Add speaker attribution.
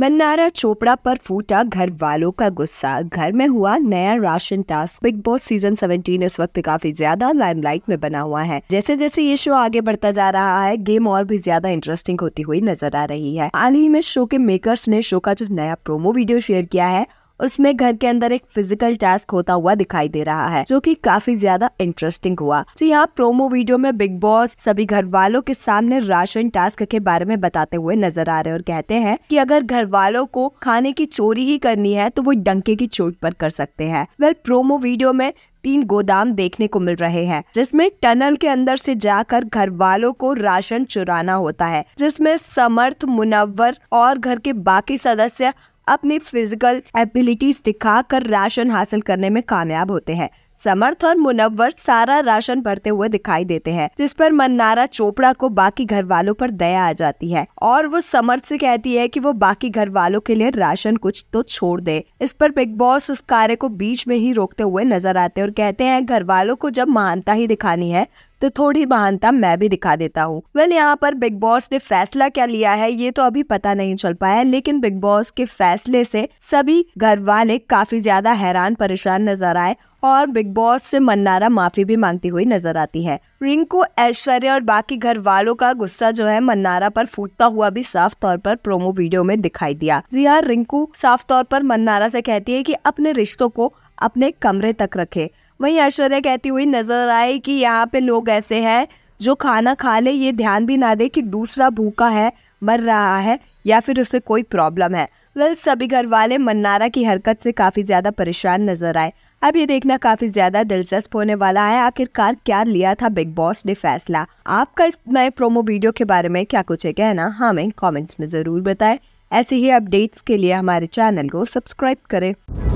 Speaker 1: मन्नारा चोपड़ा पर फूटा घर वालों का गुस्सा घर में हुआ नया ration task Bigg Boss season 17 इस वक्त काफी ज्यादा लाइमलाइट में बना हुआ है जैसे जैसे ये शो आगे बढ़ता जा रहा है गेम और भी ज्यादा इंटरेस्टिंग होती हुई नजर आ रही है हाल ही में शो के मेकर्स ने शो का जो नया प्रोमो वीडियो शेयर किया है उसमें घर के अंदर एक फिजिकल टास्क होता हुआ दिखाई दे रहा है जो की काफी ज्यादा इंटरेस्टिंग हुआ तो यहाँ प्रोमो वीडियो में बिग बॉस सभी घर वालों के सामने राशन टास्क के बारे में बताते हुए नजर आ रहे और कहते हैं की अगर घर वालों को खाने की चोरी ही करनी है तो वो डंके की चोट पर कर सकते हैं वेल प्रोमो वीडियो में तीन गोदाम देखने को मिल रहे हैं जिसमें टनल के अंदर से जाकर घर वालों को राशन चुराना होता है जिसमें समर्थ मुनव्वर और घर के बाकी सदस्य अपनी फिजिकल एबिलिटीज दिखाकर राशन हासिल करने में कामयाब होते हैं समर्थ और मुनव्वर सारा राशन भरते हुए दिखाई देते हैं जिस पर मन्नारा चोपड़ा को बाकी घर वालों पर दया आ जाती है और वो समर्थ से कहती है कि वो बाकी घर वालों के लिए राशन कुछ तो छोड़ दे इस पर बिग बॉस उस कार्य को बीच में ही रोकते हुए नजर आते और कहते हैं घर वालों को जब महानता ही दिखानी है तो थोड़ी महानता मैं भी दिखा देता हूँ वेल यहाँ पर बिग बॉस ने फैसला क्या लिया है ये तो अभी पता नहीं चल पाया लेकिन बिग बॉस के फैसले से सभी घर वाले काफी ज्यादा हैरान परेशान नजर आए और बिग बॉस से मन्नारा माफी भी मांगती हुई नजर आती है रिंकू ऐश्वर्या और बाकी घर वालों का गुस्सा जो है मन्नारा पर फूटता हुआ भी साफ तौर पर प्रोमो वीडियो में दिखाई दिया जी हाँ रिंकू साफ तौर पर मन्नारा से कहती है कि अपने रिश्तों को अपने कमरे तक रखे वहीं ऐश्वर्या कहती हुई नजर आई कि यहाँ पे लोग ऐसे हैं जो खाना खा ले ये ध्यान भी ना दे कि दूसरा भूखा है मर रहा है या फिर उसे कोई प्रॉब्लम है वेल सभी घर वाले मन्नारा की हरकत से काफ़ी ज़्यादा परेशान नजर आए अब ये देखना काफ़ी ज़्यादा दिलचस्प होने वाला है आखिरकार क्या लिया था बिग बॉस ने फैसला आपका इस नए प्रोमो वीडियो के बारे में क्या कुछ है कहना हाँ, हमें कमेंट्स में ज़रूर बताएं ऐसे ही अपडेट्स के लिए हमारे चैनल को सब्सक्राइब करें